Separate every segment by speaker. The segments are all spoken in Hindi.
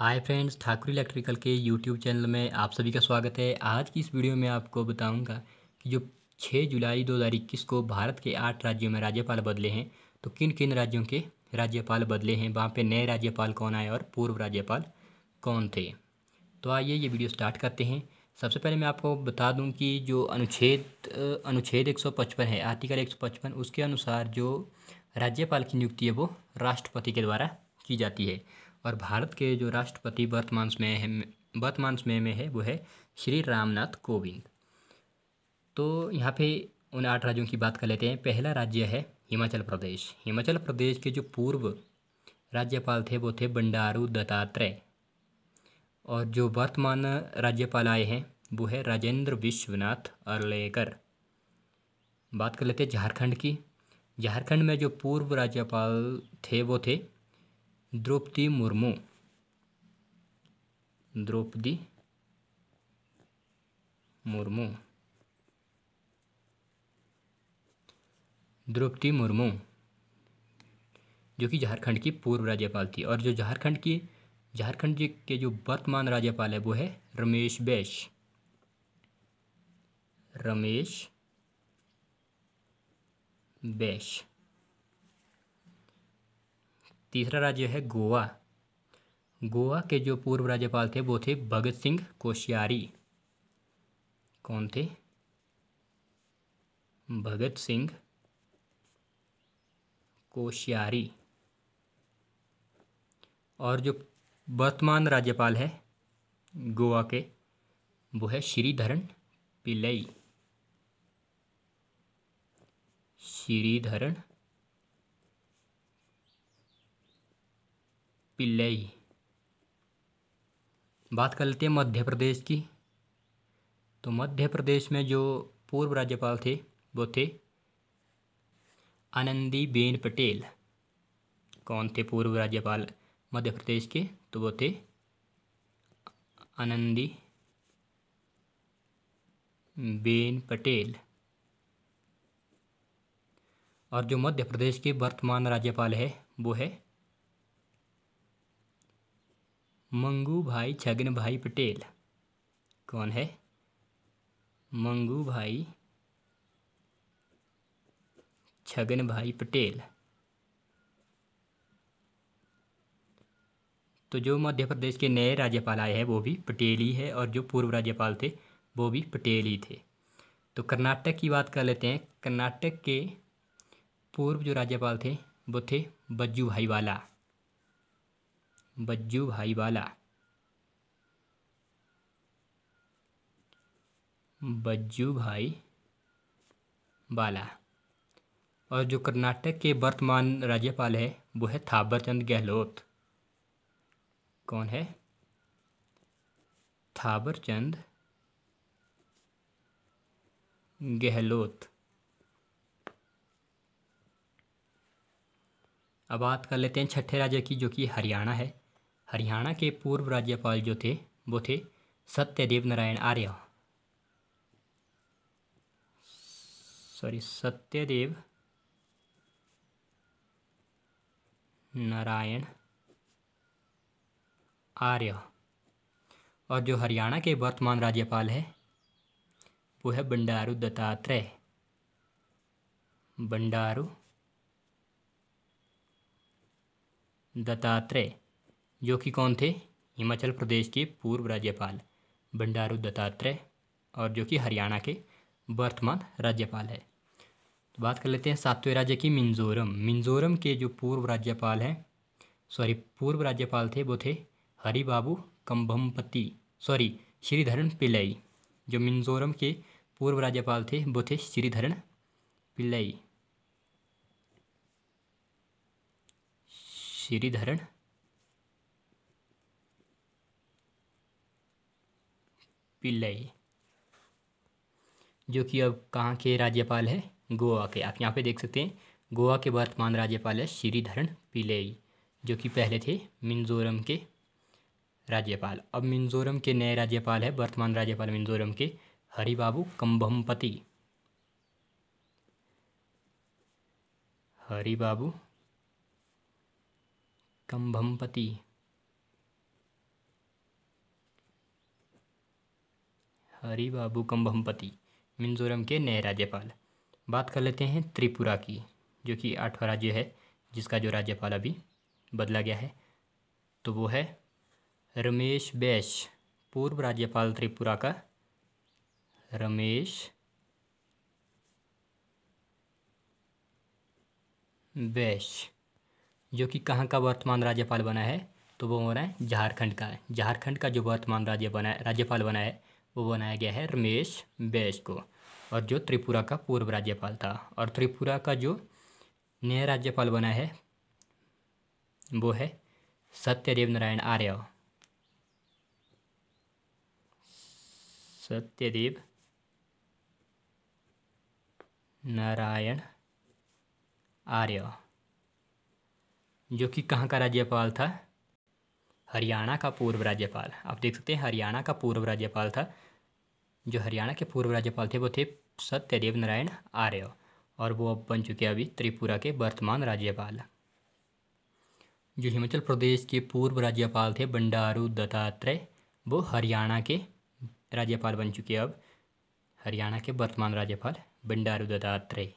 Speaker 1: हाय फ्रेंड्स ठाकुर इलेक्ट्रिकल के यूट्यूब चैनल में आप सभी का स्वागत है आज की इस वीडियो में आपको बताऊंगा कि जो 6 जुलाई 2021 को भारत के आठ राज्यों में राज्यपाल बदले हैं तो किन किन राज्यों के राज्यपाल बदले हैं वहाँ पे नए राज्यपाल कौन आए और पूर्व राज्यपाल कौन थे तो आइए ये वीडियो स्टार्ट करते हैं सबसे पहले मैं आपको बता दूँ कि जो अनुच्छेद अनुच्छेद एक है आर्टिकल एक उसके अनुसार जो राज्यपाल की नियुक्ति है वो राष्ट्रपति के द्वारा की जाती है और भारत के जो राष्ट्रपति वर्तमान समय है वर्तमान समय में है वो है श्री रामनाथ कोविंद तो यहाँ पे उन आठ राज्यों की बात कर लेते हैं पहला राज्य है हिमाचल प्रदेश हिमाचल प्रदेश के जो पूर्व राज्यपाल थे वो थे बंडारू दत्तात्रेय और जो वर्तमान राज्यपाल आए हैं वो है राजेंद्र विश्वनाथ अरलेकर बात कर लेते हैं झारखंड की झारखंड में जो पूर्व राज्यपाल थे वो थे द्रौपदी मुर्मू द्रौपदी मुर्मू द्रौपदी मुर्मू जो कि झारखंड की पूर्व राज्यपाल थी और जो झारखंड की झारखंड के जो वर्तमान राज्यपाल है वो है रमेश बैश रमेश बैश तीसरा राज्य है गोवा गोवा के जो पूर्व राज्यपाल थे वो थे भगत सिंह कोश्यारी कौन थे भगत सिंह कोश्यारी और जो वर्तमान राज्यपाल है गोवा के वो है श्रीधरन पिल्लई श्रीधरन पिल्लई बात कर लेते हैं मध्य प्रदेश की तो मध्य प्रदेश में जो पूर्व राज्यपाल थे वो थे आनंदीबेन पटेल कौन थे पूर्व राज्यपाल मध्य प्रदेश के तो वो थे आनंदी बेन पटेल और जो मध्य प्रदेश के वर्तमान राज्यपाल है वो है मंगू भाई छगन भाई पटेल कौन है मंगू भाई छगन भाई पटेल तो जो मध्य प्रदेश के नए राज्यपाल आए हैं वो भी पटेल ही है और जो पूर्व राज्यपाल थे वो भी पटेल ही थे तो कर्नाटक की बात कर लेते हैं कर्नाटक के पूर्व जो राज्यपाल थे वो थे बज्जू भाई वाला बज्जू भाई वाला बज्जू भाई बाला और जो कर्नाटक के वर्तमान राज्यपाल है वो है थाबरचंद गहलोत कौन है थाबरचंद गहलोत अब बात कर लेते हैं छठे राज्य की जो कि हरियाणा है हरियाणा के पूर्व राज्यपाल जो थे वो थे सत्यदेव नारायण आर्य सॉरी सत्यदेव नारायण आर्य और जो हरियाणा के वर्तमान राज्यपाल है वो है बंडारू दत्तात्रेय बंडारू दत्तात्रेय जो कि कौन थे हिमाचल प्रदेश के पूर्व राज्यपाल बंडारू दत्तात्रेय और जो कि हरियाणा के वर्तमान राज्यपाल है तो बात कर लेते हैं सातवें राज्य की मिजोरम मिजोरम के जो पूर्व राज्यपाल हैं सॉरी पूर्व राज्यपाल थे वो थे हरिबाबू कम्भम्पति सॉरी श्रीधरन पिल्लई जो मिजोरम के पूर्व राज्यपाल थे वो थे श्रीधरन पिल्लई श्रीधरन पिल्लई जो कि अब कहाँ के राज्यपाल है गोवा के आप यहाँ पे देख सकते हैं गोवा के वर्तमान राज्यपाल है श्रीधरन पिल्लई जो कि पहले थे मिजोरम के राज्यपाल अब मिजोरम के नए राज्यपाल है वर्तमान राज्यपाल मिजोरम के हरिबाबू कम्भम्पति हरिबाबू कम्भम्पति हरिबाबू कम्बम्पति मिजोरम के नए राज्यपाल बात कर लेते हैं त्रिपुरा की जो कि आठवां राज्य है जिसका जो राज्यपाल अभी बदला गया है तो वो है रमेश बैश पूर्व राज्यपाल त्रिपुरा का रमेश बैश जो कि कहाँ का वर्तमान राज्यपाल बना है तो वो हो रहा है झारखंड का झारखंड का जो वर्तमान राज्य बना राज्यपाल बना है वो बनाया गया है रमेश बैस को और जो त्रिपुरा का पूर्व राज्यपाल था और त्रिपुरा का जो नया राज्यपाल बना है वो है सत्यदेव नारायण आर्य सत्यदेव नारायण आर्य जो कि कहाँ का राज्यपाल था हरियाणा का पूर्व राज्यपाल आप देख सकते हैं हरियाणा का पूर्व राज्यपाल था जो हरियाणा के पूर्व राज्यपाल थे वो थे सत्यदेव नारायण आर्य और वो अब बन चुके हैं अभी त्रिपुरा के वर्तमान राज्यपाल जो हिमाचल प्रदेश के पूर्व राज्यपाल थे बंडारू दत्तात्रेय वो हरियाणा के राज्यपाल बन चुके हैं अब हरियाणा के वर्तमान राज्यपाल बंडारू दत्तात्रेय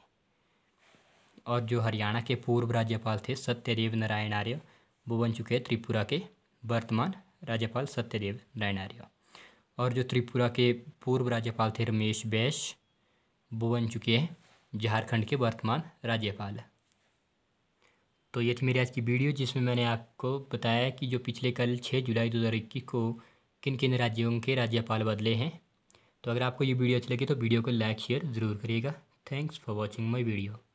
Speaker 1: और जो हरियाणा के पूर्व राज्यपाल थे सत्यदेव नारायण आर्य वो बन चुके हैं त्रिपुरा के वर्तमान राज्यपाल सत्यदेव नारायण आर्य और जो त्रिपुरा के पूर्व राज्यपाल थे रमेश बैश वो बन चुके हैं झारखंड के वर्तमान राज्यपाल तो ये थी मेरी आज की वीडियो जिसमें मैंने आपको बताया कि जो पिछले कल छः जुलाई इक्कीस को किन किन राज्यों के राज्यपाल बदले हैं तो अगर आपको ये वीडियो अच्छी लगी तो वीडियो को लाइक शेयर ज़रूर करिएगा thanks for watching my video